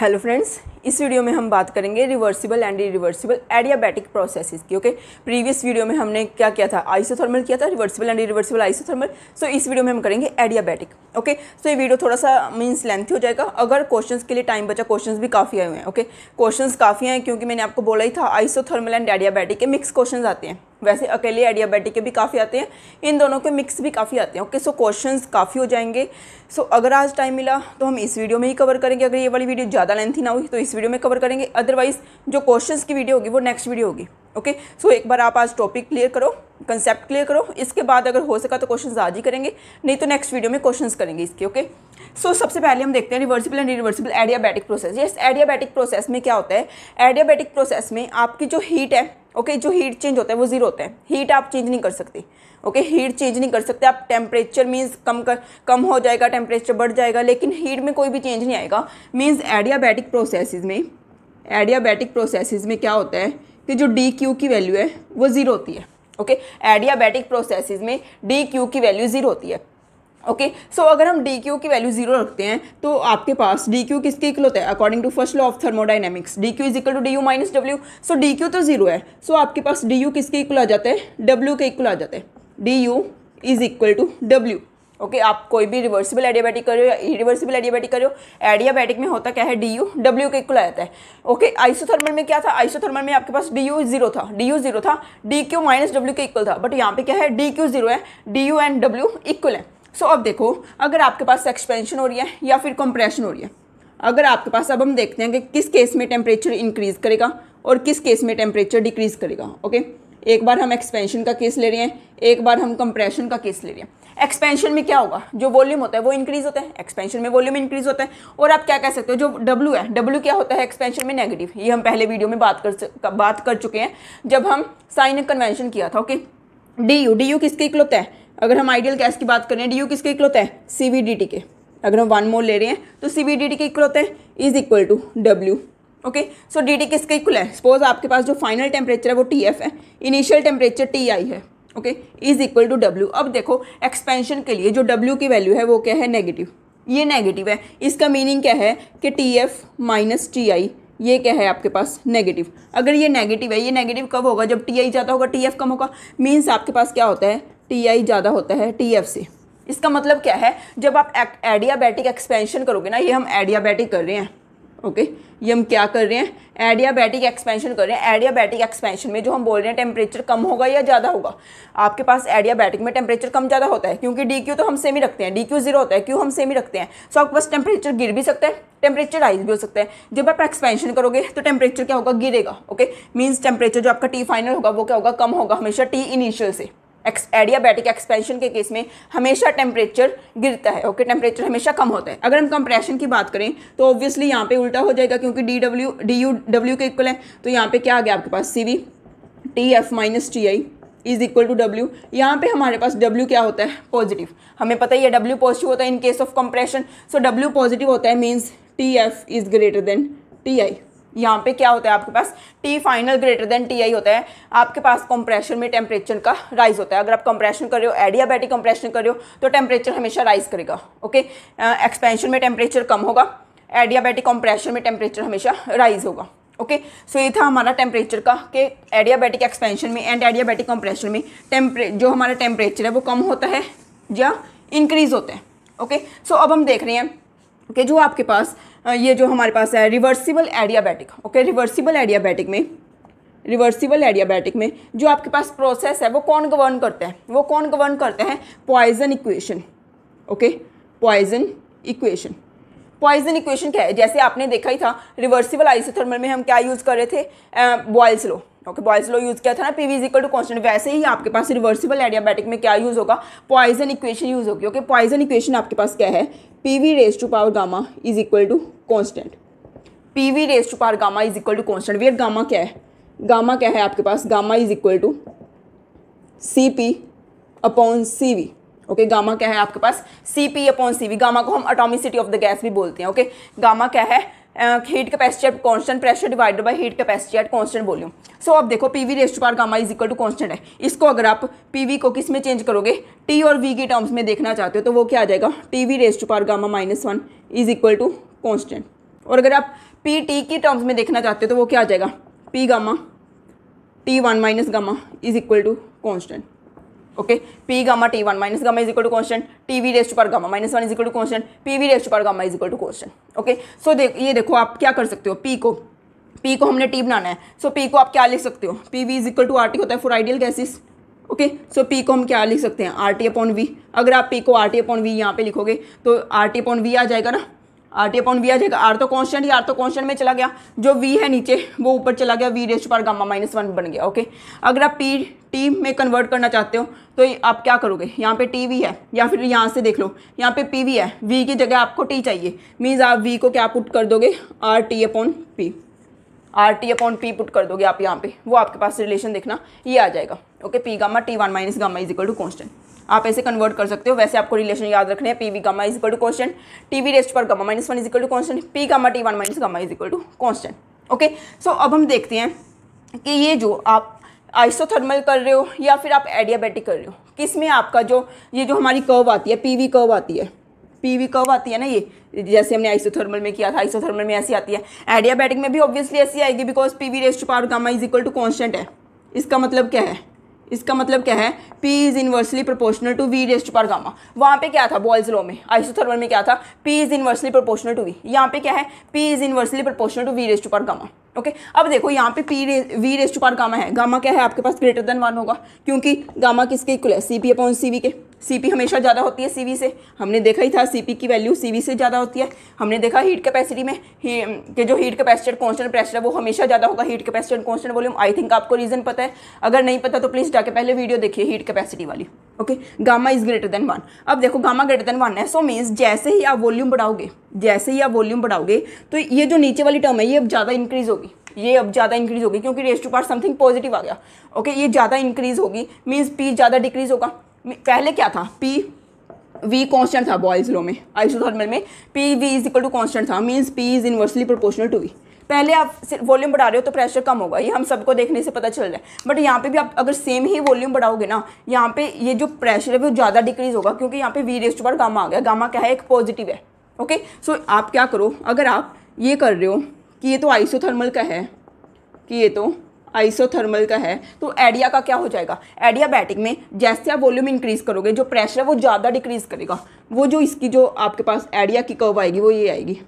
Hello friends इस video में हम बात करेंगे reversible and reversible adiabatic processes की ओके प्रीवियस वीडियो में हमने क्या किया था आइसोथर्मल किया था reversible and reversible isothermal so इस वीडियो में हम करेंगे एडियाबैटिक ओके सो ये वीडियो थोड़ा सा मीन्स लेंथी हो जाएगा अगर क्वेश्चन के लिए टाइम बचा क्वेश्चन भी काफ़ी आए हुए हैं ओके क्वेश्चन काफ़ी हैं क्योंकि मैंने आपको बोला ही था आइसोथर्मल एंड एडियाबैटिक के मिक्स क्वेश्चन आते हैं वैसे अकेले एडियाबेटिक के भी काफ़ी आते हैं इन दोनों के मिक्स भी काफ़ी आते हैं ओके सो क्वेश्चन काफ़ी हो जाएंगे सो so, अगर आज टाइम मिला तो हम इस वीडियो में ही कवर करेंगे अगर ये वाली वीडियो ज़्यादा लेंथी ना हुई तो इस वीडियो में कवर करेंगे अदरवाइज़ जो क्वेश्चन की वीडियो होगी वो नेक्स्ट वीडियो होगी ओके okay? सो so, एक बार आप आज टॉपिक क्लियर करो कंसेप्ट क्लियर करो इसके बाद अगर हो सका तो क्वेश्चन आज ही करेंगे नहीं तो नेक्स्ट वीडियो में क्वेश्चंस करेंगे इसके ओके okay? सो so, सबसे पहले हम देखते हैं reversible and reversible adiabatic process yes adiabatic process में क्या होता है एडियाबैटिक प्रोसेस में आपकी जो हीट है ओके okay, जो हीट चेंज होता है वो जीरो होता है हीट आप चेंज नहीं कर सकते ओके okay, हीट चेंज नहीं कर सकते आप टेम्परेचर मीन्स कम कर कम हो जाएगा टेम्परेचर बढ़ जाएगा लेकिन हीट में कोई भी चेंज नहीं आएगा मीन्स एडियाबैटिक प्रोसेस में एडियाबैटिक प्रोसेस में क्या होता है कि जो डी क्यू की वैल्यू है वो ज़ीरो होती है ओके एडियाबैटिक प्रोसेस में डी क्यू की वैल्यू ज़ीरो होती है ओके okay, सो so अगर हम डी क्यू की वैल्यू जीरो रखते हैं तो आपके पास डी क्यू किसके इक्वल होता है according to first law of thermodynamics D Q is equal to D U minus W so D Q तो जीरो है सो so आपके पास डी यू किसके इक्वल आ जाता है डब्ल्यू के इक्वल आ जाता है D U is equal to W okay okay, आप कोई भी रिवर्सिबल एडियाबैटिक करो या इरिवर्सिबल एडियाबैटिक करो एडियाबैटिक में होता क्या है डी यू डब्ल्यू के इक्वल आ जाता है ओके okay, आइसोथर्मल में क्या था आइसोथर्मल में आपके पास डी यू जीरो था डी यू जीरो था डी क्यू माइनस डब्ल्यू के इक्वल था बट यहाँ पे क्या है डी क्यू जीरो है D U and W equal है सो so, अब देखो अगर आपके पास एक्सपेंशन हो रही है या फिर कंप्रेशन हो रही है अगर आपके पास अब हम देखते हैं कि किस केस में टेम्परेचर इंक्रीज़ करेगा और किस केस में टेम्परेचर डिक्रीज़ करेगा ओके okay? एक बार हम एक्सपेंशन का केस ले रहे हैं एक बार हम कंप्रेशन का केस ले रहे हैं एक्सपेंशन में क्या होगा जो वॉल्यूम होता है वो इंक्रीज होता है एक्सपेंशन में वॉल्यूम इंक्रीज होता है और आप क्या कह सकते हो जो डब्ल्यू है डब्ल्यू क्या होता है एक्सपेंशन में नेगेटिव ये हम पहले वीडियो में बात कर बात कर चुके हैं जब हम साइन कन्वेंशन किया था okay D U D U किसके इकलौता है अगर हम आइडियल गैस की बात करें डी यू किसके इकलौता है सी वी डी टी के अगर हम वन मोल ले रहे हैं तो सी वी डी टी के इक्वल हैं है is equal to W okay so D T किसके इक्वल है सपोज आपके पास जो फाइनल टेम्परेचर है वो टी एफ है इनिशियल टेम्परेचर टी आई है okay is equal to W अब देखो एक्सपेंशन के लिए जो डब्ल्यू की वैल्यू है वो क्या है नेगेटिव ये नेगेटिव है इसका मीनिंग क्या है कि T F minus T I ये क्या है आपके पास नेगेटिव अगर ये नेगेटिव है ये नेगेटिव कब होगा जब टी आई ज़्यादा होगा टी एफ कम होगा मीन्स आपके पास क्या होता है टी आई ज़्यादा होता है टी एफ से इसका मतलब क्या है जब आप एडियाबैटिक एक्सपेंशन करोगे ना ये हम एडियाबैटिक कर रहे हैं ओके okay? ये हम क्या कर रहे हैं एडियाबैटिक एक्सपेंशन कर रहे हैं एडियाबैटिक एक्सपेंशन में जो हम बोल रहे हैं टेम्परेचर कम होगा या ज़्यादा होगा आपके पास एडियाबैटिक में टेम्परेचर कम ज़्यादा होता है क्योंकि डी क्यू तो हम सेम ही रखते हैं डी क्यू जीरो होता है क्यों हम सेम ही रखते हैं सो आपके पास टेम्परेचर गिर भी सकता है टेम्परेचर राइज भी हो सकता है जब आप एक्सपेंशन करोगे तो टेम्परेचर क्या होगा गिरेगा ओके मीन्स टेम्परेचर जो आपका टी फाइनल होगा वो क्या होगा कम होगा हमेशा टी इनिशियल से एक्स एडियाबैटिक एक्सपेंशन के केस में हमेशा टेम्परेचर गिरता है ओके टेम्परेचर हमेशा कम होता है अगर हम कंप्रेशन की बात करें तो ऑब्वियसली यहाँ पे उल्टा हो जाएगा क्योंकि D W D U W के इक्वल है तो यहाँ पे क्या आ गया आपके पास C V T F minus T I is equal to W यहाँ पे हमारे पास डब्ल्यू क्या होता है पॉजिटिव हमें पता ही है डब्ल्यू पॉजिटिव होता है in case of compression so W positive होता है means T F is greater than T I यहाँ पे क्या होता है आपके पास T final greater than T I होता है आपके पास कंप्रेशन में टेम्परेचर का राइज होता है अगर आप कंप्रेशन कर रहे हो एडियाबैटिक कंप्रेशन कर रहे हो तो टेम्परेचर हमेशा राइज करेगा ओके एक्सपेंशन में टेम्परेचर कम होगा एडियाबैटिक कंप्रेशन में टेम्परेचर हमेशा राइज होगा ओके सो ये था हमारा टेम्परेचर का कि एडियाबैटिक एक्सपेंशन में एंड एडियाबैटिक कंप्रेशन में टेम्परे जो हमारा टेम्परेचर है वो कम होता है या इंक्रीज होता है ओके सो अब हम देख रहे हैं कि जो आपके पास ये जो हमारे पास है reversible adiabatic okay reversible adiabatic में रिवर्सिबल एडियाबैटिक में जो आपके पास प्रोसेस है वो कौन गवर्न करते हैं वो कौन गवर्न करते हैं Poisson equation okay Poisson equation Poisson equation क्या है जैसे आपने देखा ही था रिवर्सिबल आइसोथर्मल में हम क्या यूज़ कर रहे थे Boyle's law okay Boyle's law use किया था ना PV is equal to constant वैसे ही आपके पास रिवर्सिबल एडियाबैटिक में क्या यूज़ होगा पॉइजन इक्वेशन यूज़ होगी ओके पॉइजन इक्वेशन आपके पास क्या है P V raise to power gamma is equal to constant P V raise to power gamma is equal to constant where gamma क्या है गामा क्या है आपके पास gamma is equal to C P upon C V okay gamma क्या है आपके पास C P upon C V gamma को हम अटोमिसिटी ऑफ द गैस भी बोलते हैं ओके okay? गामा क्या है heat capacity at constant pressure divided by heat capacity at constant volume so आप देखो P V raise to power power gamma is equal to constant है इसको अगर आप पी वी को किस में चेंज करोगे टी और वी के टर्म्स में देखना चाहते हो तो वो क्या आ जाएगा T V raise to power to power gamma minus one is equal to constant और अगर आप पी टी की टर्म्स में देखना चाहते हो तो वो क्या आ जाएगा P gamma T one minus gamma is equal to constant okay P gamma T one minus gamma is to question T V rest power gamma minus one is to question P V rest power gamma is to question okay so देख ये देखो आप क्या कर सकते हो P को P को हमने टी बनाना है सो so, पी को आप क्या लिख सकते हो P V is equal to R T होता है for ideal gases okay so P को हम क्या लिख सकते हैं आर टी अपॉन वी अगर आप पी को आर टी अपॉन वी यहाँ पे लिखोगे तो आर टी अपॉन वी आ जाएगा ना आर टी अपॉन वी आ जाएगा आर तो कांस्टेंट ही आर तो कांस्टेंट में चला गया जो वी है नीचे वो ऊपर चला गया V rest power gamma minus one बन गया ओके अगर आप पी टी में कन्वर्ट करना चाहते हो तो आप क्या करोगे यहाँ पे टी वी है या फिर यहाँ से देख लो यहाँ पे पी वी है वी की जगह आपको टी चाहिए मीन्स आप वी को क्या पुट कर दोगे R T upon P R T upon P put कर दोगे आप यहाँ पे वो आपके पास रिलेशन देखना ये आ जाएगा okay P gamma T one minus gamma is equal to constant आप ऐसे कन्वर्ट कर सकते हो वैसे आपको रिलेशन याद रखने हैं P V gamma is equal to constant T V rest power gamma minus one is equal to constant P gamma T one minus gamma is equal to constant okay so अब हम देखते हैं कि ये जो आप आइसोथर्मल कर रहे हो या फिर आप एडियाबेटिक कर रहे हो किस में आपका जो ये जो हमारी कर्व आती है पी वी कर्व आती है पी वी कर्व आती है ना ये जैसे हमने आइसोथर्मल में किया था आइसोथर्मल में ऐसी आती है एडियाबेटिक में भी ऑब्वियसली ऐसी आएगी because P V raised power gamma is equal to constant है इसका मतलब क्या है इसका मतलब क्या है P is inversely proportional to V raised power gamma वहाँ पे क्या था बॉयल्स लो में आइसोथर्मल में क्या था P is inversely proportional to V यहाँ पे क्या है P is inversely proportional to V raised power gamma okay अब देखो यहाँ पे पी रे वी रेस्ट पर गामा है गामा क्या है आपके पास ग्रेटर देन वन होगा क्योंकि गामा किसके इक्वल है C P upon C V के सीपी हमेशा ज़्यादा होती है सीवी से हमने देखा ही था सीपी की वैल्यू सीवी से ज़्यादा होती है हमने देखा हीट कैपेसिटी में ही, कि जो हीट कैपेसिटर कॉन्स्टेंट प्रेशर है वो हमेशा ज़्यादा होगा heat capacitor constant volume I think आपको रीज़न पता है अगर नहीं पता तो प्लीज़ जाके पहले वीडियो देखिए हीट कैपेसिटी वाली okay gamma is greater than one अब देखो गामा ग्रेटर देन वन है सो मीन्स जैसे ही आप वॉल्यूम बढ़ाओगे जैसे ही आप वॉल्यूम बढ़ाओगे तो ये जो नीचे वाली टर्म है ये अब ज़्यादा इंक्रीज होगी ये अब ज़्यादा इंक्रीज होगी क्योंकि raise to power something positive आ गया ओके ये ज़्यादा इंक्रीज होगी मीन्स पी ज़्यादा डिक्रीज होगा पहले क्या था पी वी कॉन्स्टेंट था बॉयज लो में आइसोथर्मल में P V is equal to constant था means P is inversely proportional to V पहले आप वॉल्यूम बढ़ा रहे हो तो प्रेशर कम होगा ये हम सबको देखने से पता चल रहा है बट यहाँ पे भी आप अगर सेम ही वॉल्यूम बढ़ाओगे ना यहाँ पे ये जो प्रेशर है वो ज़्यादा डिक्रीज होगा क्योंकि यहाँ पे वी रेस्ट पर गामा आ गया गामा क्या है एक पॉजिटिव है ओके सो so, आप क्या करो अगर आप ये कर रहे हो कि ये तो आइसोथर्मल का है कि ये तो आइसोथर्मल का है तो एडिया का क्या हो जाएगा एडिया बैटिक में जैसे आप वॉल्यूम इंक्रीज़ करोगे जो प्रेशर है वो ज़्यादा डिक्रीज़ करेगा वो जो इसकी जो आपके पास एडिया की कर्व आएगी वो ये आएगी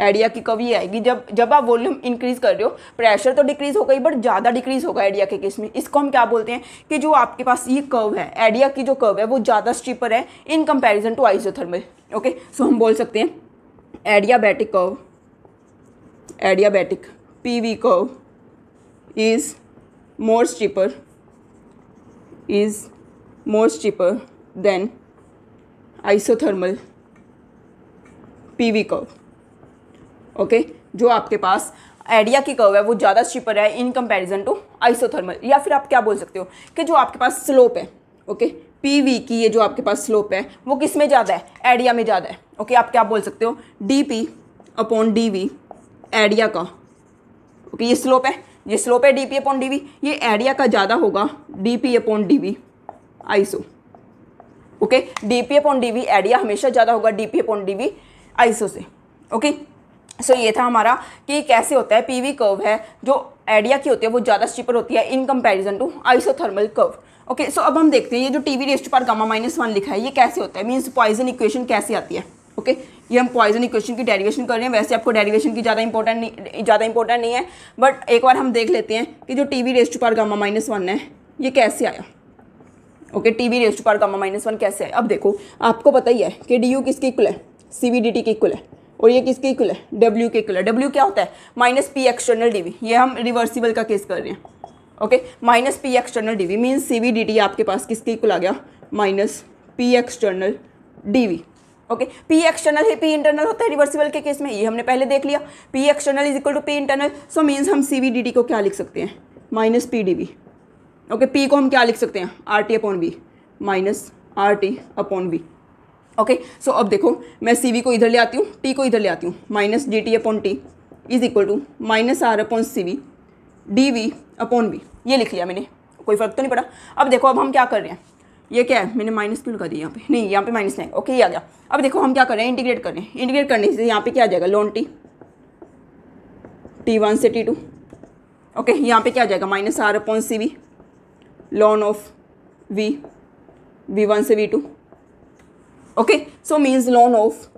एडिया की कव ये आएगी जब जब आप वॉल्यूम इंक्रीज़ कर रहे हो प्रेशर तो डिक्रीज़ होगा ही बट ज़्यादा डिक्रीज़ होगा एडिया के केस में इसको हम क्या बोलते हैं कि जो आपके पास ये कर्व है एडिया की जो कव है वो ज़्यादा स्टीपर है in comparison to isothermal okay so हम बोल सकते हैं adiabatic curve adiabatic P V curve is more cheaper is more cheaper than isothermal pv curve okay जो आपके पास एडिया की कर्व है वो ज़्यादा चीपर है इन कंपैरिजन टू आइसोथर्मल या फिर आप क्या बोल सकते हो कि जो आपके पास स्लोप है ओके okay? पीवी की ये जो आपके पास स्लोप है वो किस में ज़्यादा है एडिया में ज़्यादा है ओके okay? आप क्या बोल सकते हो D P upon D V एडिया का ओके okay? ये स्लोप है ये स्लोप है डी पी अपॉन डी ये एरिया का ज़्यादा होगा D P upon D V iso okay D P upon D area हमेशा ज़्यादा होगा D P upon D V iso से ओके okay? सो so, ये था हमारा कि कैसे होता है पी कर्व है जो एडिया की होती है वो ज़्यादा स्टिपर होती है in comparison to thermal curve okay so अब हम देखते हैं ये जो T V rest power gamma minus one लिखा है ये कैसे होता है मीन्स पॉइजन इक्वेशन कैसे आती है ओके okay? ये हम पॉइजन इक्वेशन की डेरिवेशन कर रहे हैं वैसे आपको डेरिवेशन की ज़्यादा इंपॉर्टेंट नहीं ज़्यादा इंपॉर्टेंट नहीं है बट एक बार हम देख लेते हैं कि जो T V raised power gamma minus one है ये कैसे आया okay T V raised power gamma minus one कैसे आया अब देखो आपको पता ही है कि डी यू किसके इक्वल है सी वी डी टी के इक्वल है और ये किसके इक्वल है डब्ल्यू के इक्वल है डब्ल्यू क्या होता है minus P external D V ये हम रिवर्सिबल का केस कर रहे हैं okay minus P external D V means C V D T आपके पास किसके इक्वल आ गया minus P external D V okay P external है पी इंटरनल होता है रिवर्सिबल के केस में ये हमने पहले देख लिया P external is equal to P internal so means हम सी वी डी डी को क्या लिख सकते हैं minus P D V okay P को हम क्या लिख सकते हैं R T upon V minus R T upon V okay so अब देखो मैं सी वी को इधर ले आती हूँ टी को इधर ले आती हूँ minus D T upon T is equal to minus R upon C V D V upon V ये लिख लिया मैंने कोई फर्क तो नहीं पड़ा अब देखो अब हम क्या कर रहे हैं ये क्या है मैंने माइनस क्यों लगा दिया यहाँ पे नहीं यहाँ पे माइनस नहीं ओके ये आ गया अब देखो हम क्या कर रहे हैं इंटीग्रेट कर रहे हैं इंटीग्रेट करने से यहाँ पे क्या आ जाएगा लोन टी टी वन से टी टू ओके यहाँ पे क्या आ जाएगा minus R upon C V ln of V V one से V two okay so means loan of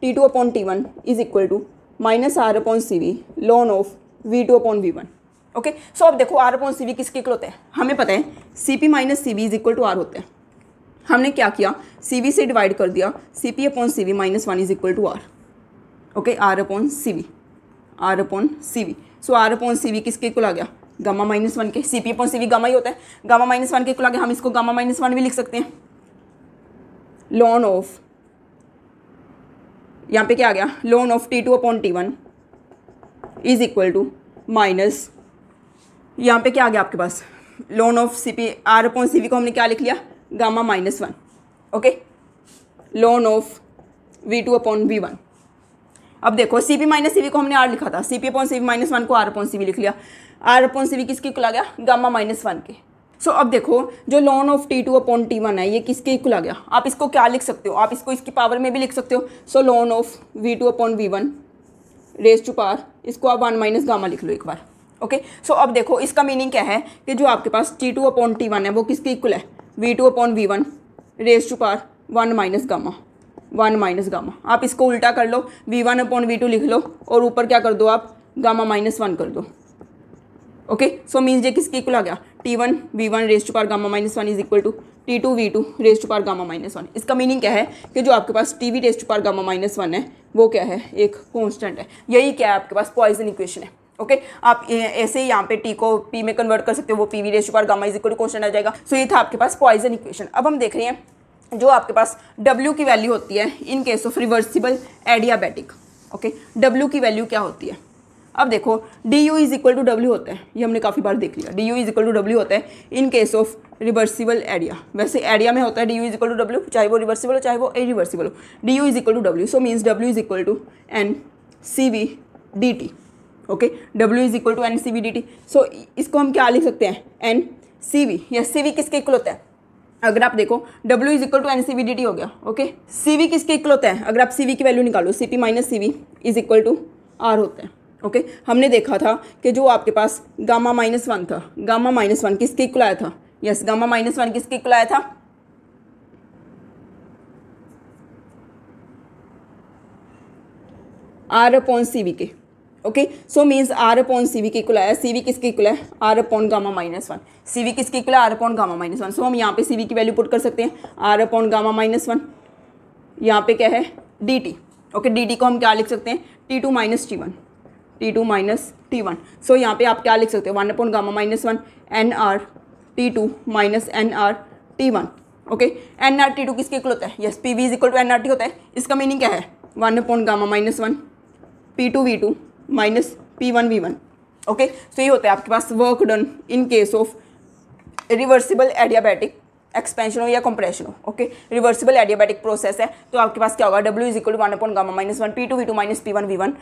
T two upon T one is equal to minus R upon C V ln of V two upon V one okay so अब देखो R upon C V किसके equal होते हैं हमें पता है C P minus C V is equal to R होते हैं हमने क्या किया सी वी से डिवाइड कर दिया C P upon C V minus one is equal to R okay R upon C V R upon C V so R upon C V किसके equal आ गया गामा माइनस वन के C P upon C V gamma ही होता है gamma minus one के equal आ गया हम इसको गामा माइनस वन भी लिख सकते हैं लोन ऑफ यहाँ पे क्या आ गया loan of T two upon T one is equal to minus यहाँ पे क्या आ गया आपके पास ln of C P R upon C V को हमने क्या लिख लिया gamma minus one okay loan of V two v1 V one अब देखो C P minus C V को हमने आर लिखा था C P upon C V minus one को आर अपॉन सी वी लिख लिया आर अपॉन सी वी किसके इक्वल आ गया गामा माइनस वन के सो so, अब देखो जो ln of T two upon T one है ये किसके इक्वल आ गया आप इसको क्या लिख सकते हो आप इसको इसकी पावर में भी लिख सकते हो so ln of V two upon V one raise to power इसको आप वन माइनस गामा लिख लो एक बार ओके okay? सो so, अब देखो इसका मीनिंग क्या है कि जो आपके पास T two upon T one है वो किसके इक्वल है V two upon V one raise to power one minus gamma one minus gamma आप इसको उल्टा कर लो V one upon V two लिख लो और ऊपर क्या कर दो आप गामा माइनस वन कर दो ओके सो मीन्स ये किसके इक्वल आ गया T one V one raise to power gamma minus one is equal to T two V two raise to power gamma minus one इसका मीनिंग क्या है कि जो आपके पास T V raise to power gamma minus one है वो क्या है एक कॉन्स्टेंट है यही क्या है आपके पास पॉइजन इक्वेशन है ओके okay? आप ऐसे ही यहाँ पे टी को पी में कन्वर्ट कर सकते हो वो पी वी रेशो पर गामा इज इक्वल क्वेश्चन आ जाएगा सो so, ये था आपके पास पॉइजन इक्वेशन अब हम देख रहे हैं जो आपके पास डब्ल्यू की वैल्यू होती है in case of reversible adiabatic okay W की वैल्यू क्या होती है अब देखो D U is equal to W होता है ये हमने काफ़ी बार देख लिया D U is equal to W होता है in case of reversible area वैसे एरिया में होता है D U is equal to W चाहे वो रिवर्सिबल हो चाहे वो ए रिवर्सिबल हो D U is equal to W so means W is equal to N C V D T okay W is equal to N C V D T so इसको हम क्या लिख सकते हैं एन सी वी या सी V किसके equal होता है अगर आप देखो W is equal to N C V D T हो गया ओके सी वी किसके इक्वल होता है अगर आप सी वी की वैल्यू निकालो C P minus C V is equal to R होता है ओके okay? हमने देखा था कि जो आपके पास गामा माइनस वन था गामा माइनस वन किसके इक्वल आया था yes yes, gamma minus one किसके इक्वल आया था आर अपॉन सी वी के okay so means R upon C V के इक्वल आया सी वी किसके इक्वल है R upon gamma minus one C V किसके इक्वल है R upon gamma minus one so हम यहाँ पे सी वी की वैल्यू पुट कर सकते हैं R upon gamma minus one यहाँ पे क्या है D T okay D T को हम क्या लिख सकते हैं T two minus T one T two minus T one so यहाँ पे आप क्या लिख सकते हैं one upon gamma minus one N R T two minus N R T one okay N R T two किसके इक्वल होता है yes P V is equal to N R T होता है इसका मीनिंग क्या है one upon gamma minus one P two V two minus P one V one okay so ये होता है आपके पास work done in case of reversible adiabatic expansion हो या कंप्रेशन हो ओके रिवर्सिबल एडियाबैटिक प्रोसेस है तो आपके पास क्या होगा W is equal to one upon gamma minus one P two V two minus P one V one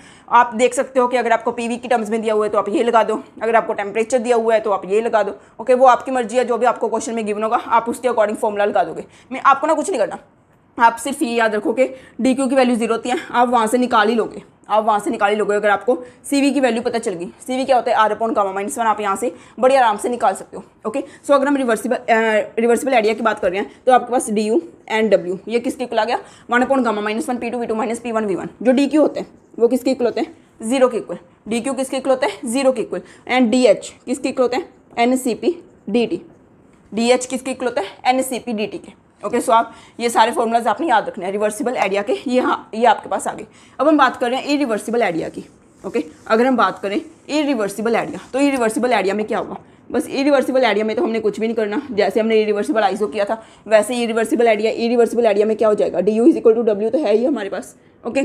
आप देख सकते हो कि अगर आपको पी वी की टर्म्स में दिया हुआ है तो आप ये लगा दो अगर आपको टेम्परेचर दिया हुआ है तो आप ये लगा दो ओके okay, वो आपकी मर्जी है जो भी आपको क्वेश्चन में गिवन होगा आप उसके अकॉर्डिंग फॉर्मुला लगा दोगे मैं आपको ना कुछ नहीं करना आप सिर्फ ये याद रखो कि डी क्यू की वैल्यू जीरो होती है आप वहाँ से निकाल ही लोगे आप वहाँ से निकाल ही लोगे अगर आपको सी वी की वैल्यू पता चल गई सी वी क्या होता है R upon gamma minus one आप यहाँ से बड़े आराम से निकाल सकते हो ओके सो so, अगर हम रिवर्सिबल रिवर्सिबल आइडिया की बात कर रहे हैं तो आपके पास डी यू एंड डब्ल्यू ये किसके इक्वल आ गया one upon gamma minus one P two V two minus P one V one जो डी क्यू होते हैं वो किसके इक्वल होते हैं जीरो के इक्वल डी क्यू किसके इक्वल होते हैं जीरो के इक्वल एंड डी एच किसके इक्वल होते हैं N C P D T D H किसके इक्वल होते हैं N C P D T के ओके सो आप ये सारे फॉर्मूलाज आपने याद रखने हैं रिवर्सिबल एडिया के ये हाँ ये आपके पास आ गए अब हम बात कर रहे हैं इरिवर्सिबल एडिया की ओके okay? अगर हम बात करें इरिवर्सिबल एडिया तो इरिवर्सिबल एडिया में क्या होगा बस इरिवर्सिबल एडिया में तो हमने कुछ भी नहीं करना जैसे हमने इरिवर्सिबल आइसो किया था वैसे इरिवर्सिबल एडिया इरिवर्सिबल एडिया में क्या हो जाएगा D U is equal to W तो है ही हमारे पास ओके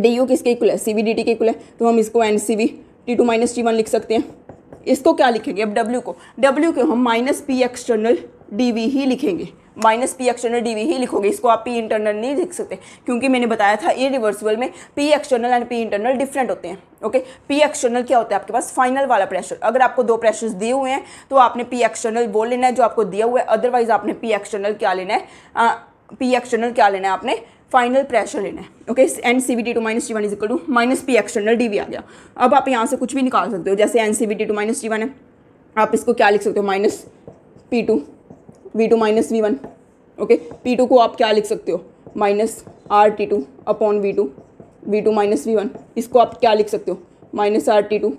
डी यू किसके इक्वल है सी वी डी टी के इक्वल है तो हम इसको N C V T two minus T one लिख सकते हैं इसको क्या लिखेंगे अब डब्ल्यू को डब्ल्यू को हम minus P external D V ही लिखेंगे माइनस पी एक्सटर्नल डी ही लिखोगे इसको आप पी इंटरनल नहीं लिख सकते क्योंकि मैंने बताया था ये रिवर्सिबल में P external and P internal different होते हैं ओके पी एक्सटर्नल क्या होता है आपके पास फाइनल वाला प्रेशर अगर आपको दो प्रेशर्स दिए हुए हैं तो आपने पी एक्सटर्नल वो लेना है जो आपको दिया हुआ है अदरवाइज आपने पी एक्सटर्नल क्या लेना है पी एक्सटर्नल क्या लेना है आपने फाइनल प्रेशर लेना है okay N C V T two minus T one is equal to minus P external D V आ गया अब आप यहाँ से कुछ भी निकाल सकते हो जैसे N C V T two minus T one है आप इसको क्या लिख सकते हो minus P two V two minus V one okay P two को आप क्या लिख सकते हो minus R T two upon V two V two minus V one इसको आप क्या लिख सकते हो minus R T two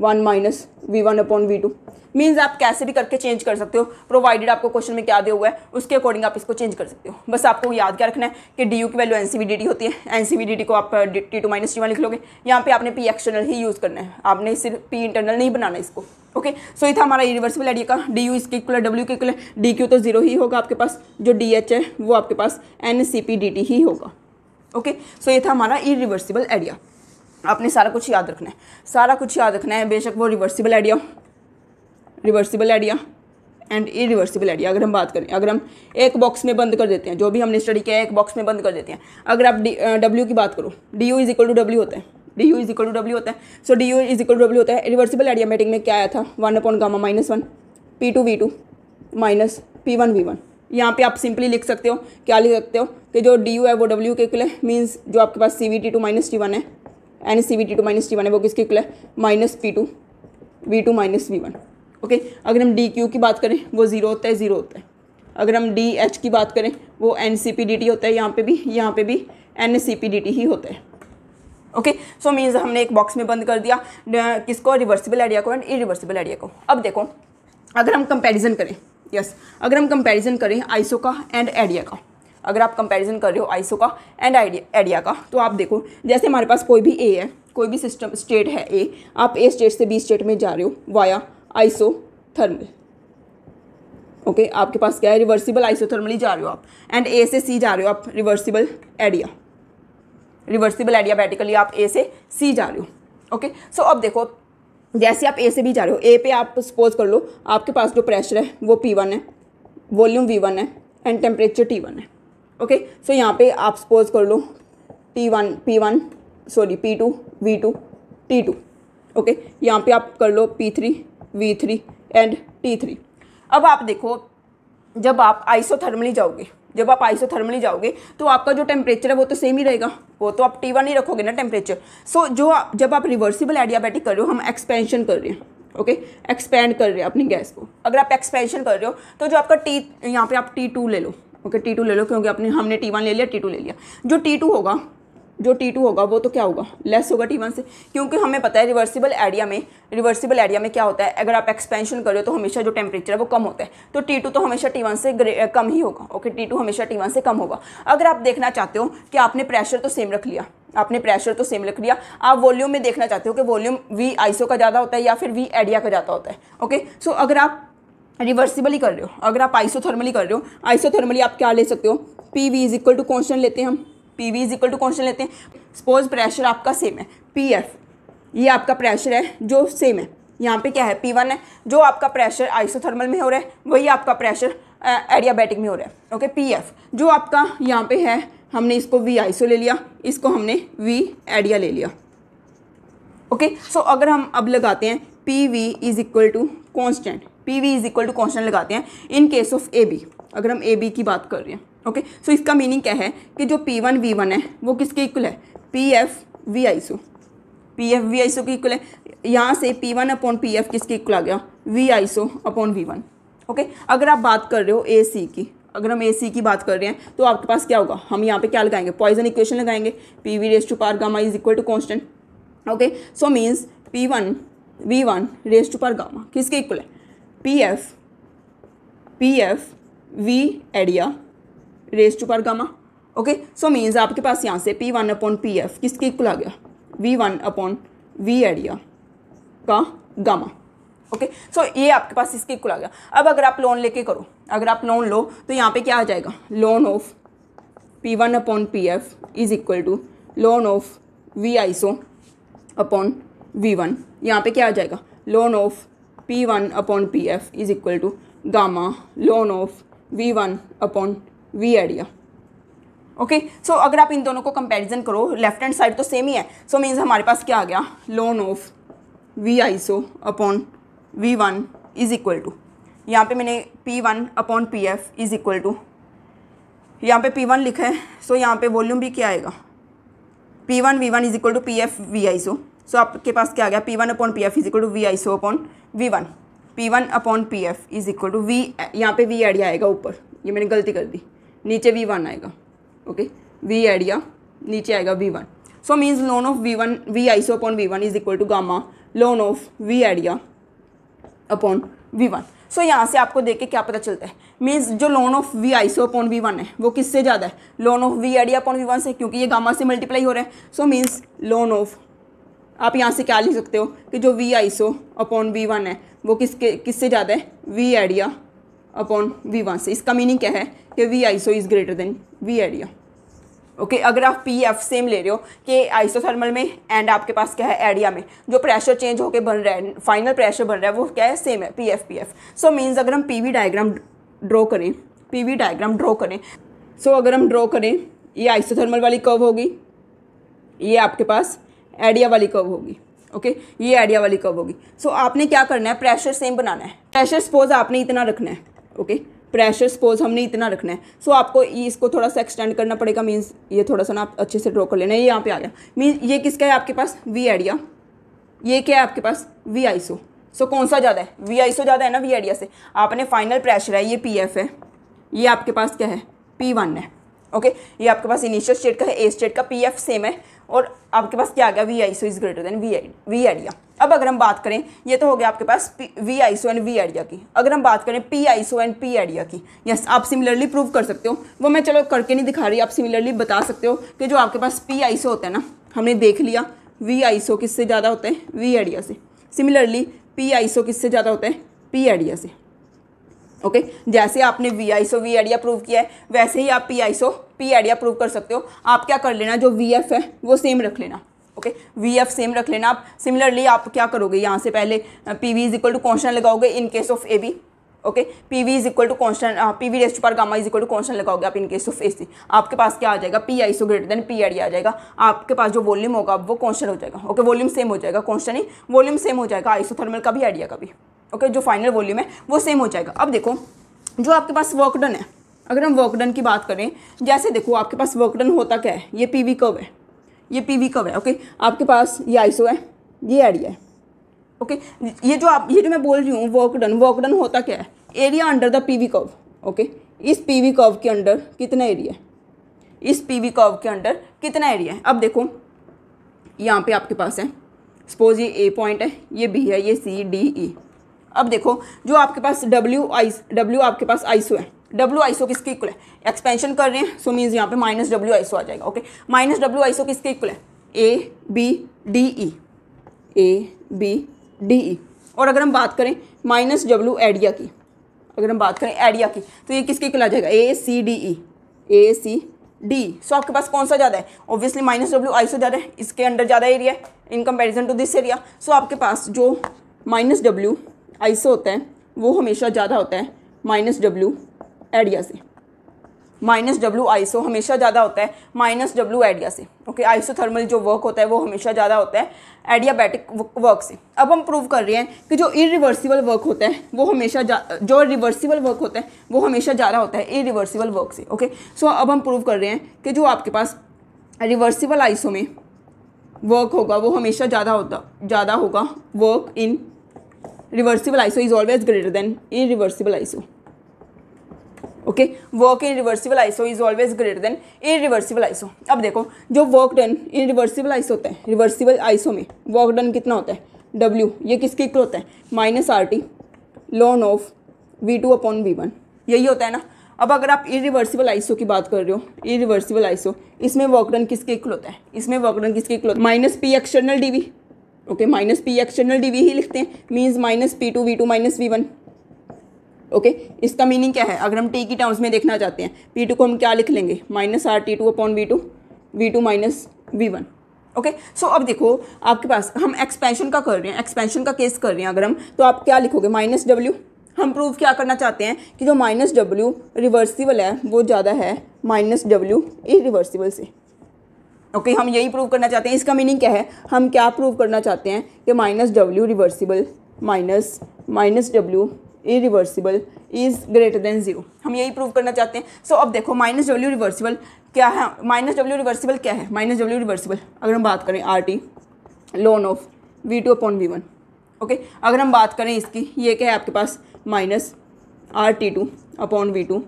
one minus V one upon V two means आप कैसे भी करके चेंज कर सकते हो प्रोवाइडेड आपको क्वेश्चन में क्या दिया हुआ है उसके अकॉर्डिंग आप इसको चेंज कर सकते हो बस आपको याद क्या रखना है कि डी यू की value N C V D T होती है N C V D T को आप T two minus T one लिख लोगे यहाँ पे आपने पी एक्सटर्नल ही यूज़ करना है आपने सिर्फ पी इंटरनल नहीं बनाना इसको ओके सो ये था हमारा यूनिवर्सिबल आइडिया का डी यू इसके इक्वल डब्ल्यू के इक्वल डी क्यू तो जीरो ही होगा आपके पास जो डी एच है वो आपके पास N C P D T ही होगा ओके सो ये था हमारा इरिवर्सिबल आइडिया आपने सारा कुछ याद रखना है सारा कुछ याद रखना है बेशक वो reversible idea reversible idea and reversible idea अगर हम बात करें अगर हम एक बॉक्स में बंद कर देते हैं जो भी हमने स्टडी किया है एक बॉक्स में बंद कर देते हैं अगर आप डब्ल्यू की बात करो D U is equal to W होता है D U is equal to W होता है so D U is equal to W होता है रिवर्सिबल आइडिया मेटिंग में क्या आया था one upon gamma minus one P two V two minus P one V one यहाँ पर आप सिंपली लिख सकते हो क्या लिख सकते हो कि जो डी यू है वो डब्ल्यू के इक्वल है मीन्स जो आपके पास C V T two minus T one है N C V T two minus T one है वो किसके इक्वल है minus P two V two minus V one okay अगर हम डी क्यू की बात करें वो ज़ीरो होता है ज़ीरो होता है अगर हम डी एच की बात करें वो N C P D T होता है यहाँ पे भी यहाँ पे भी N C P D T ही होता है ओके सो मीन्स हमने एक बॉक्स में बंद कर दिया किसको रिवर्सिबल एरिया को एंड इरिवर्सिबल एरिया को अब देखो अगर हम कंपेरिजन करें यस yes, अगर हम कंपेरिजन करें आइसो का एंड एरिया का अगर आप कंपैरिजन कर रहे हो आइसो का एंड एडिया का तो आप देखो जैसे हमारे पास कोई भी ए है कोई भी सिस्टम स्टेट है ए आप ए स्टेट से बी स्टेट में जा रहे हो via isothermal okay okay, आपके पास क्या है रिवर्सिबल आइसो ही जा रहे हो आप एंड ए से सी जा रहे हो आप रिवर्सिबल एडिया रिवर्सिबल एडिया बैटिकली आप ए से सी जा रहे हो ओके सो अब देखो जैसे आप ए से भी जा रहे हो ए पे आप सपोज कर लो आपके पास जो प्रेशर है वो पी वन है वॉल्यूम वी वन है एंड टेम्परेचर टी वन है ओके सो यहाँ पे आप सपोज कर लो T one P one sorry P two V two T two okay यहाँ पे आप कर लो P three V three and T three अब आप देखो जब आप आइसोथर्मली जाओगे जब आप आइसोथर्मली जाओगे तो आपका जो टेम्परेचर है वो तो सेम ही रहेगा वो तो आप टी वन ही रखोगे ना टेम्परेचर सो so, जो जब आप रिवर्सिबल एडियाबैटिक कर रहे हो हम एक्सपेंशन कर रहे हैं ओके एक्सपेंड कर रहे हैं अपनी गैस को अगर आप एक्सपेंशन कर रहे हो तो जो आपका टी यहाँ पे आप टी टू ले लो ओके टी टू ले लो क्योंकि अपने हमने टी वन ले लिया टी टू ले लिया जो टी टू होगा जो टी टू होगा वो तो क्या होगा लेस होगा टी वन से क्योंकि हमें पता है रिवर्सिबल एरिया में रिवर्सिबल एरिया में क्या होता है अगर आप एक्सपेंशन करो तो हमेशा जो टेम्परेचर है वो कम होता है तो टी टू तो हमेशा टी वन से कम ही होगा ओके टी टू हमेशा टी वन से कम होगा अगर आप देखना चाहते हो कि आपने प्रेशर तो सेम रख लिया आपने प्रेशर तो सेम रख लिया आप वॉल्यूम में देखना चाहते हो कि वॉल्यूम वी आइसो का ज़्यादा होता है या फिर वी एडिया का ज़्यादा होता है ओके सो अगर आप रिवर्सिबली कर रहे हो अगर आप आइसोथर्मली कर रहे हो आइसोथर्मली आप क्या ले सकते हो P V is equal to constant लेते हैं हम P V is equal to constant लेते हैं सपोज प्रेशर आपका सेम है पी एफ ये आपका प्रेशर है जो सेम है यहाँ पे क्या है पी वन है जो आपका प्रेशर आइसोथर्मल में हो रहा है वही आपका प्रेशर एडियाबैटिक में हो रहा है ओके पी एफ जो आपका यहाँ पे है हमने इसको वी आइसो ले लिया इसको हमने वी एडिया ले लिया ओके सो अगर हम अब लगाते हैं P V is equal to constant P V is equal to constant लगाते हैं in case of A B अगर हम ए बी की बात कर रहे हैं ओके okay? सो so, इसका मीनिंग क्या है कि जो पी वन वी वन है वो किसके इक्वल है P F V iso P F V iso के इक्वल है यहाँ से P one upon P F किसके इक्वल आ गया V iso upon V one okay अगर आप बात कर रहे हो ए सी की अगर हम ए सी की बात कर रहे हैं तो आपके पास क्या होगा हम यहाँ पे क्या लगाएंगे पॉइजन इक्वेशन लगाएंगे P V raise to power gamma is equal to constant okay so means P one V one raise to power gamma किसके इक्वल है P F P F V adia raise to power gamma okay so means आपके पास यहाँ से P one upon P F किसके equal आ गया V one upon V एडिया का गामा ओके सो ये आपके पास इसके इक्वल आ गया अब अगर आप लोन लेके करो अगर आप लोन लो तो यहाँ पे क्या आ जाएगा lon of P one upon P F is equal to lon of V iso upon V one यहाँ पे क्या आ जाएगा lon of P one upon P F is equal to gamma lon of V one upon V adia okay so अगर आप इन दोनों को कंपैरिजन करो लेफ्ट हैंड साइड तो सेम ही है सो so, मीन्स हमारे पास क्या आ गया loan of V iso upon V one is equal to यहाँ पे मैंने P one upon P F is equal to यहाँ पे पी वन लिखा है सो so यहाँ पे वॉल्यूम भी क्या आएगा P one V one is equal to P F V iso so so, आपके पास क्या आ गया P one upon P F is equal to V iso upon V one P one upon P F is equal to V यहाँ पे we एडिया आएगा ऊपर ये मैंने गलती कर दी नीचे वी वन आएगा ओके वी एडिया नीचे आएगा V one so means loan of V one V iso upon V one is equal to gamma lon of V adia upon V one so so, यहाँ से आपको देख के क्या पता चलता है मीन्स जो lon of V iso upon V one है वो किससे ज़्यादा है lon of V adia upon V one से क्योंकि ये गामा से मल्टीप्लाई हो रहा है सो मीन्स लोन ऑफ आप यहाँ से क्या लिख सकते हो कि जो V iso upon V one है वो किसके किससे ज़्यादा है V adia upon V one से इसका मीनिंग क्या है कि V iso is greater than V adia okay okay, अगर आप पी एफ सेम ले रहे हो कि आइसोथर्मल में एंड आपके पास क्या है एडिया में जो प्रेशर चेंज होकर बन रहा है फाइनल प्रेशर बन रहा है वो क्या है सेम है P F P F so means अगर हम पी वी डायग्राम ड्रॉ करें पी वी डायग्राम ड्रॉ करें सो so, अगर हम ड्रॉ करें ये आइसोथर्मल वाली कर्व होगी ये आपके पास एडिया वाली कर्व होगी ओके okay? ये एडिया वाली कर्व होगी सो so, आपने क्या करना है प्रेशर सेम बनाना है प्रेशर सपोज आपने इतना रखना है ओके प्रेशर सपोज हमने इतना रखना है सो so, आपको इसको थोड़ा सा एक्सटेंड करना पड़ेगा मीन्स ये थोड़ा सा ना आप अच्छे से ड्रॉ कर लेना है ये यहाँ पे आ गया मीन्स ये किसका है आपके पास वी एडिया ये क्या है आपके पास वी आई सो सो कौन सा ज़्यादा है वी आई सो ज़्यादा है ना वी एडिया से आपने फाइनल प्रेशर है ये पी एफ है ये आपके पास क्या है पी वन है ओके okay? ये आपके पास इनिशियल स्टेट का है ए स्टेट का पी एफ सेम है और आपके पास क्या आ गया V iso is greater than V I V adia अब अगर हम बात करें ये तो हो गया आपके पास V iso and V adia की अगर हम बात करें P iso and P adia की यस आप सिमिलरली प्रूव कर सकते हो वो मैं चलो करके नहीं दिखा रही आप सिमिलरली बता सकते हो कि जो आपके पास पी आई सो होता है ना हमने देख लिया वी आई सो किससे ज़्यादा होता है वी आइडिया से सिमिलरली पी आई सो किससे ज़्यादा होता है पी आइडिया से ओके okay? जैसे आपने V iso V adia approve किया है वैसे ही आप P iso P adia approve कर सकते हो आप क्या कर लेना जो वी एफ है वो सेम रख लेना ओके वी एफ सेम रख लेना आप सिमिलरली आप क्या करोगे यहाँ से पहले P V is equal to constant लगाओगे in case of A B okay P V is equal to constant P V rest power gamma is equal to constant लगाओगे आप इन केस ऑफ ए सी आपके पास क्या आ जाएगा P iso greater than P D आ जाएगा आपके पास जो वॉल्यूम होगा वो कॉन्स्टेंट हो जाएगा ओके वॉल्यूम सेम हो जाएगा कॉन्स्टेंट ही वॉल्यूम सेम हो जाएगा थर्मल का भी आइडिया का भी ओके जो फाइनल वॉल्यूम है वो सेम हो जाएगा अब देखो जो आपके पास वर्क डन है अगर हम वर्क डन की बात करें जैसे देखो आपके पास वर्क डन होता क्या है ये पी वी कव है ये पी वी कव है ओके आपके पास ये आईसो है ये एरिया है ओके ये जो आप ये जो मैं बोल रही हूँ वर्क डन वर्क डन होता क्या है area under the P V curve okay इस पी वी कव के अंडर कितना एरिया है इस पी वी कव के अंडर कितना एरिया है अब देखो यहाँ पे आपके पास है सपोज ये ए पॉइंट है ये बी है ये सी डी ई अब देखो जो आपके पास डब्ल्यू आई डब्ल्यू आपके पास आईसो है डब्ल्यू आईसो किसके इक्वल है एक्सपेंशन कर रहे हैं सो मीन्स यहाँ पे माइनस डब्ल्यू आईसो आ जाएगा ओके माइनस डब्ल्यू आईसो किसके इक्वल है A B D E A B D E और अगर हम बात करें माइनस डब्ल्यू एडिया की अगर हम बात करें एडिया की तो ये किसके इक्वल आ जाएगा ए सी डी ई ए सी डी सो आपके पास कौन सा ज़्यादा है ऑब्वियसली माइनस डब्ल्यू आई ज़्यादा है इसके अंडर ज़्यादा एरिया है in comparison to this area so आपके पास जो माइनस डब्ल्यू आइसो होता है वो हमेशा ज़्यादा होता है माइनस डब्ल्यू एडिया से माइनस डब्ल्यू आइसो हमेशा ज़्यादा होता है माइनस डब्ल्यू एडिया से ओके आइसो थर्मल जो वर्क होता है वो हमेशा ज़्यादा होता है एडियाबैटिक वर्क से अब हम प्रूव कर रहे हैं कि जो इरिवर्सिबल वर्क होता है वो हमेशा जो रिवर्सिबल वर्क होता है वो हमेशा ज़्यादा होता है इरिवर्सिबल वर्क से ओके सो अब हम प्रूव कर रहे हैं कि जो आपके पास रिवर्सिबल आइसो में वर्क होगा वो हमेशा ज़्यादा होता ज़्यादा होगा work in reversible iso is always greater than irreversible iso okay work in reversible iso is always greater than in reversible iso अब देखो जो work done in reversible iso होता है रिवर्सिबल आइसो में वर्क डन कितना होता है W ये किसके इक्वल होता है minus R T lon of V two upon V one यही होता है ना अब अगर आप इरिवर्सिबल आइसो की बात कर रहे हो इ रिवर्सिबल आइसो इसमें वर्कडन किसके इक्वल होता है इसमें वर्कडन किसके इक्वल होता है minus P external D okay minus P external D ही लिखते हैं means minus P two V two minus V one okay इसका मीनिंग क्या है अगर हम टी की टर्म्स में देखना चाहते हैं पी टू को हम क्या लिख लेंगे minus R T two upon V two V two minus V one okay so अब देखो आपके पास हम एक्सपेंशन का कर रहे हैं एक्सपेंशन का केस कर रहे हैं अगर हम तो आप क्या लिखोगे माइनस डब्ल्यू हम प्रूव क्या करना चाहते हैं कि जो माइनस डब्ल्यू रिवर्सिबल है वो ज़्यादा है माइनस डब्ल्यू रिवर्सिबल से ओके हम यही प्रूव करना चाहते हैं इसका मीनिंग क्या है हम क्या प्रूव करना चाहते हैं कि minus W reversible minus minus W इ irreversible is greater than zero हम यही प्रूव करना चाहते हैं सो so, अब देखो माइनस डब्ल्यू रिवर्सिबल क्या है माइनस डब्ल्यू रिवर्सिबल क्या है माइनस डब्ल्यू रिवर्सिबल अगर हम बात करें R T lon of V two upon V one okay अगर हम बात करें इसकी ये क्या है आपके पास minus R T two upon V two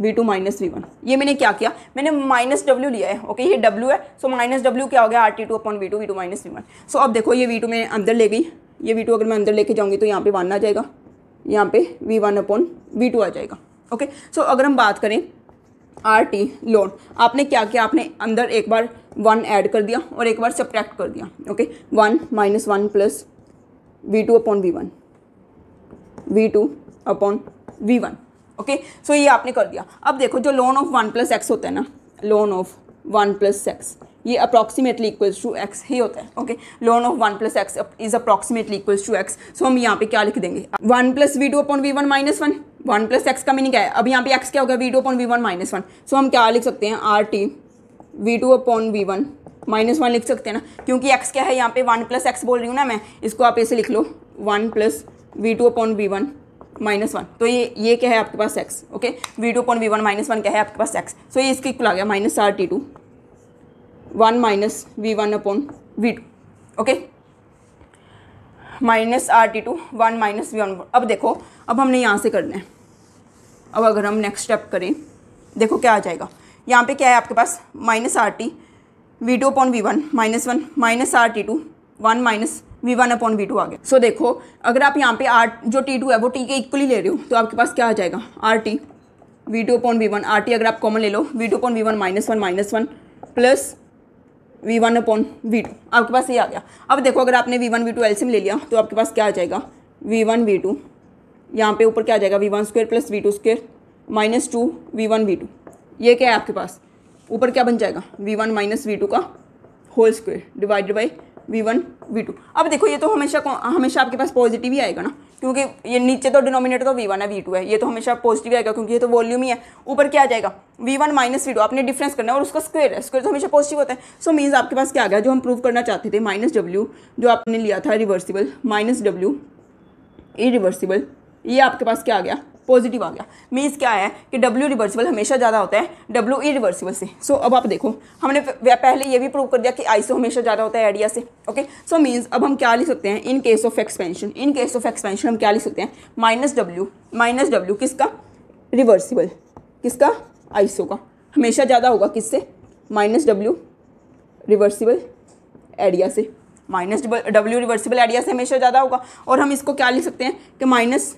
V two minus V one ये मैंने क्या किया मैंने माइनस डब्ल्यू लिया है ओके ये डब्ल्यू है सो माइनस डब्ल्यू क्या हो गया R T two upon V two V two minus V one so अब देखो ये वी टू मैं अंदर ले गई ये वी टू अगर मैं अंदर लेके जाऊँगी तो यहाँ पे वन आ जाएगा यहाँ पे V one upon V two आ जाएगा ओके सो अगर हम बात करें आर टी लोन आपने क्या किया आपने अंदर एक बार वन ऐड कर दिया और एक बार सब्ट्रैक्ट कर दिया okay one minus one plus V two upon V one V two upon V one okay so ये आपने कर दिया अब देखो जो lon of one plus X होता है ना lon of one plus X ये अप्रॉक्सीमेटली इक्वल्स टू एक्स ही होता है okay loan of one plus X is approximately equals to X so हम यहाँ पे क्या लिख देंगे one plus V two upon V one minus one one plus X का मीनिंग क्या है अब यहाँ पे एक्स क्या होगा V two upon V one minus one so हम क्या लिख सकते हैं R T V two upon V one minus one लिख सकते हैं ना क्योंकि एक्स क्या है यहाँ पे वन प्लस एक्स बोल रही हूँ ना मैं इसको आप ऐसे लिख लो one plus V two upon V one minus one तो ये ये क्या है आपके पास X okay V two point V one minus one क्या है आपके पास एक्स सो ये इसके इक्वल आ गया minus R T two one minus V one upon V two okay minus R T two one minus V one अब देखो अब हमने यहाँ से करना है अब अगर हम नेक्स्ट स्टेप करें देखो क्या आ जाएगा यहाँ पे क्या है आपके पास minus R T V two upon V one minus one minus R T two one minus V one upon V two आ गया सो so, देखो अगर आप यहाँ पे आर जो टी टू है वो टी के इक्वली ले रहे हो तो आपके पास क्या आ जाएगा R T V two upon V one R T अगर आप कॉमन ले लो V two upon V one minus one minus one plus V one upon V two आपके पास ये आ गया अब देखो अगर आपने V one V two LCM ले लिया तो आपके पास क्या आ जाएगा वी वन वी टू यहाँ पे ऊपर क्या आ जाएगा V one square plus V two square minus two V one V two ये क्या है आपके पास ऊपर क्या बन जाएगा V one minus V two का whole square divided by V one V two अब देखो ये तो हमेशा हमेशा आपके पास पॉजिटिव ही आएगा ना क्योंकि ये नीचे तो डिनोमिनेटर तो वी वन है वी टू है ये तो हमेशा पॉजिटिव आएगा क्योंकि ये तो वॉल्यूम ही है ऊपर क्या आ जाएगा V one minus V two आपने डिफरेंस करना है और उसका स्क्वेयर है स्क्वेयर तो हमेशा पॉजिटिव होता है सो so, मीन्स आपके पास क्या आ गया जो हम प्रूव करना चाहते थे माइनस डब्ल्यू जो आपने लिया था reversible minus W E reversible ये आपके पास क्या आ गया पॉजिटिव आ गया मीन्स क्या है कि डब्ल्यू रिवर्सिबल हमेशा ज़्यादा होता है W ई रिवर्सिबल से सो so, अब आप देखो हमने पहले ये भी प्रूव कर दिया कि आईसो हमेशा ज़्यादा होता है एडिया से ओके सो मीन्स अब हम क्या लिख सकते हैं in case of expansion in case of expansion हम क्या लिख सकते हैं माइनस डब्ल्यू माइनस डब्ल्यू किसका रिवर्सिबल किसका आईसो का हमेशा ज़्यादा होगा किससे माइनस डब्ल्यू रिवर्सिबल एडिया से माइनस डब्ल्यू रिवर्सिबल एडिया से हमेशा ज़्यादा होगा और हम इसको क्या लिख सकते हैं कि minus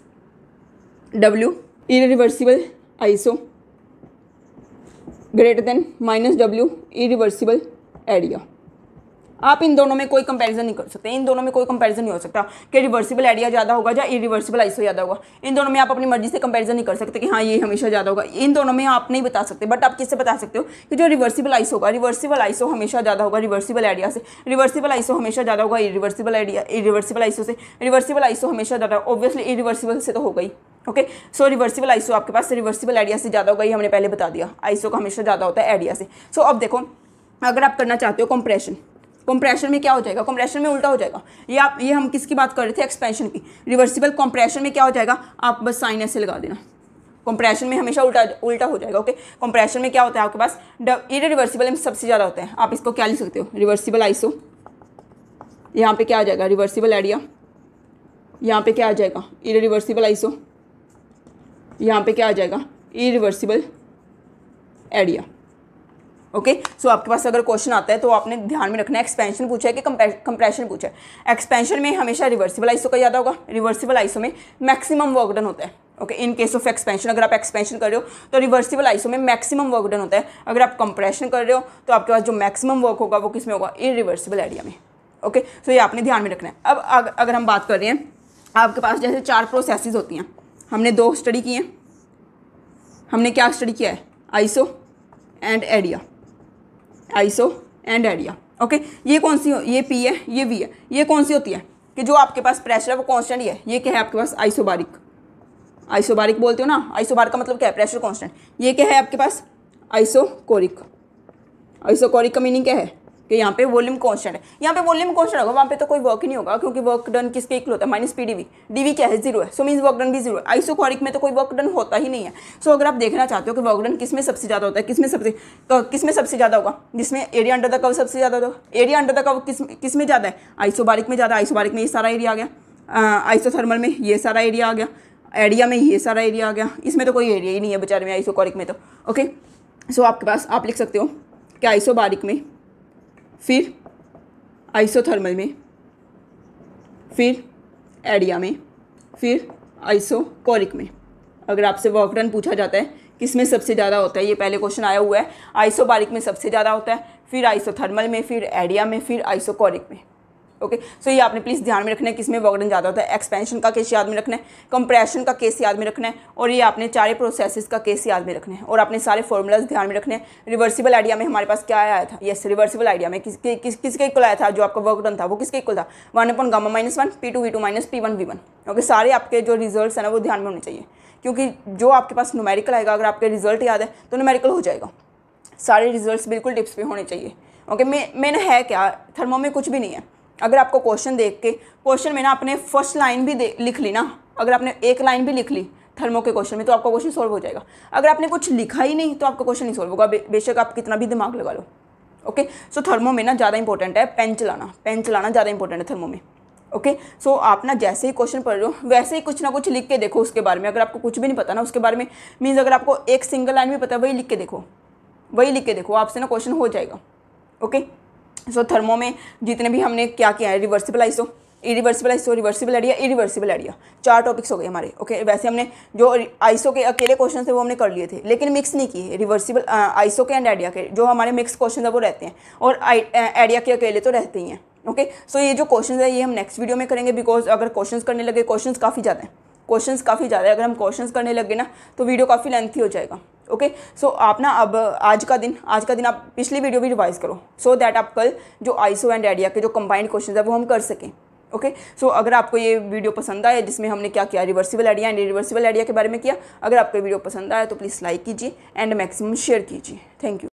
W reversible iso greater than minus W इ रिवर्सिबल एरिया आप इन दोनों में कोई कंपैरिजन नहीं कर सकते इन दोनों में कोई कंपैरिजन नहीं हो सकता कि रिवर्सिबल एरिया ज़्यादा होगा या इरिवर्सिबल आइसो ज़्यादा होगा इन दोनों में आप अपनी मर्जी से कंपैरिजन नहीं कर सकते कि हाँ ये हमेशा ज़्यादा होगा इन दोनों में आप नहीं बता सकते बट आप किससे बता सकते हो कि जो रिवर्सिबल आइसो होगा रिवर्सिबल आइसो हमेशा ज़्यादा होगा रिवर्सिबल एरिया से रिवर्सिबल आइसो हमेशा ज़्यादा होगा इरिवर्सिबल एरिया इरिवर्सिबल आइसो से रिवर्सिबल आइसो हमेशा ज़्यादा ऑब्वियसली इरिवर्सिबल से तो होगा ही ओके सो रिवर्सिबल आइसो आपके पास रिवर्सिबल आइडिया से ज़्यादा होगा ये हमने पहले बता दिया आइसो का हमेशा ज़्यादा होता है आइडिया से सो so, अब देखो अगर आप करना चाहते हो कंप्रेशन कंप्रेशन में क्या हो जाएगा कंप्रेशन में उल्टा हो जाएगा ये आप ये हम किसकी बात कर रहे थे एक्सपेंशन की रिवर्सिबल कंप्रेशन में क्या हो जाएगा आप बस साइन ऐसे लगा देना कंप्रेशन में हमेशा उल्टा उल्टा हो जाएगा ओके कंप्रेशन में क्या होता है आपके पास इरे रिवर्सिबल में सबसे ज़्यादा होता है आप इसको क्या लिख सकते हो रिवर्सिबल आइसो यहाँ पे क्या आ जाएगा रिवर्सिबल आइडिया यहाँ पर क्या आ जाएगा इरे रिवर्सिबल आइसो यहाँ पे क्या आ जाएगा इरिवर्सिबल एरिया ओके सो आपके पास अगर क्वेश्चन आता है तो आपने ध्यान में रखना है एक्सपेंशन पूछा है कि कंप्रेशन पूछा है एक्सपेंशन में हमेशा रिवर्सिबल आइसो का ज़्यादा होगा रिवर्सिबल आइसो में मैक्सिमम वर्क डन होता है okay in case of expansion अगर आप एक्सपेंशन कर रहे हो तो रिवर्सिबल आइसो में मैक्सिमम वर्क डन होता है अगर आप कंप्रेशन कर रहे हो तो आपके पास जो मैक्सिमम वर्क होगा वो किस में होगा रिवर्सिबल एरिया में ओके सो ये आपने ध्यान में रखना है अब अगर हम बात कर रहे हैं आपके पास जैसे चार प्रोसेसिस होती हैं हमने दो स्टडी किए हमने क्या स्टडी किया है iso and adia iso and adia okay ये कौन सी हो ये पी है ये वी है ये कौन सी होती है कि जो आपके पास प्रेशर है वो कॉन्स्टेंट ही है ये क्या है आपके पास आइसोबारिक आइसोबारिक बोलते हो ना आइसोबारिक का मतलब क्या है प्रेशर कॉन्स्टेंट ये क्या है आपके पास आइसोकोरिक आइसोकोरिक का मीनिंग क्या है कि यहाँ पे वॉल्यूम कॉन्स्टेंट है यहाँ पे वॉल्यूम कॉन्स्टेंट होगा वहाँ पे तो कोई वर्क नहीं होगा क्योंकि वर्क डन किसके इक्वल होता है माइनस पी डी वी क्या है जीरो है सो मीन वर्क डन भी जीरो है आइसोकॉरिक में तो कोई वर्क डन होता ही नहीं है सो so, अगर आप देखना चाहते हो कि वर्क डन किस में सबसे ज़्यादा होता है किसमें सबसे तो किस में सबसे ज़्यादा होगा जिसमें एरिया अंडर द कव सबसे ज़्यादा होगा एरिया अंडर द कव किस किस में ज़्यादा है आइसोबारिक में ज़्यादा आइसोबारिक में ये सारा एरिया आ गया आइसोथर्मल में ये सारा एरिया आ गया एरिया में ये सारा एरिया आ गया इसमें तो कोई एरिया ही नहीं है बेचारे में आइसोकॉरिक में तो ओके सो आपके पास आप लिख सकते हो कि आइसोबारिक में फिर आइसोथर्मल में फिर एडिया में फिर आइसोकोरिक में अगर आपसे वर्क पूछा जाता है किस में सबसे ज़्यादा होता है ये पहले क्वेश्चन आया हुआ है आइसोबारिक में सबसे ज़्यादा होता है फिर आइसोथर्मल में फिर एडिया में फिर आइसोकोरिक में ओके सो ये आपने प्लीज़ ध्यान में रखना है किसमें वॉगडन ज़्यादा होता है एक्सपेंशन का केस याद में रखना है कंप्रेशन का केस याद में रखना है और ये आपने चारे प्रोसेस का केस याद में रखना है और अपने सारे फॉर्मूलाज ध्यान में रखने रिवर्सिबल आइडिया में हमारे पास क्या आया था यस रिवर्सिबल आइडिया में किस किसके इक्वल आया था जो आपका वर्कडन था वो किसके इक्वल था one upon gamma minus one P two V two minus P one V one okay सारे आपके जो रिजल्ट है ना वो ध्यान में होने चाहिए क्योंकि जो आपके पास नुमेरिकल आएगा अगर आपके रिजल्ट याद है तो नुमेरिकल हो जाएगा सारे रिजल्ट्स बिल्कुल टिप्स पे होने चाहिए ओके okay, मे मेन है क्या थर्मो में कुछ भी नहीं है अगर आपको क्वेश्चन देख के क्वेश्चन में ना आपने फर्स्ट लाइन भी लिख ली ना अगर आपने एक लाइन भी लिख ली थर्मो के क्वेश्चन में तो आपका क्वेश्चन सॉल्व हो जाएगा अगर आपने कुछ लिखा ही नहीं तो आपका क्वेश्चन नहीं सॉल्व होगा बे, बेशक आप कितना भी दिमाग लगा लो ओके सो थर्मो में ना ज़्यादा इंपॉर्टेंट है पेन चलाना पेन चलाना ज़्यादा इंपॉर्टेंट है थर्मो में ओके सो so, आप ना जैसे ही क्वेश्चन पढ़ रहे हो वैसे ही कुछ ना कुछ लिख के देखो उसके बारे में अगर आपको कुछ भी नहीं पता ना उसके बारे में मीन्स अगर आपको एक सिंगल लाइन भी पता है वही लिख के देखो वही लिख के देखो आपसे ना क्वेश्चन हो जाएगा ओके okay? सो थर्मो में जितने भी हमने क्या किया है reversible iso irreversible iso reversible adia irreversible adia चार टॉपिक्स हो गए हमारे ओके वैसे हमने जो आइसो के अकेले क्वेश्चन थे वो हमने कर लिए थे लेकिन मिक्स नहीं किए रिवर्सिबल आइसो के एंड एडिया के जो हमारे मिक्स क्वेश्चन है वो रहते हैं और एडिया uh, के अकेले तो रहते ही हैं ओके सो ये जो क्वेश्चन है ये हम नेक्स्ट वीडियो में करेंगे बिकॉज अगर क्वेश्चन करने लगे क्वेश्चन काफ़ी ज़्यादा हैं क्वेश्चन काफ़ी ज़्यादा है अगर हम क्वेश्चन करने लगे ना तो वीडियो काफ़ी लेंथी हो जाएगा ओके सो so, आप ना अब आज का दिन आज का दिन आप पिछली वीडियो भी रिवाइज करो सो so दैट आप कल जो आईसो एंड एडिया के जो कंबाइंड क्वेश्चन है वो हम कर सकें ओके okay? सो so, अगर आपको ये वीडियो पसंद आया जिसमें हमने क्या किया reversible idea and reversible adia के बारे में किया अगर आपको वीडियो पसंद आया तो प्लीज़ लाइक कीजिए एंड मैक्सिमम शेयर कीजिए थैंक यू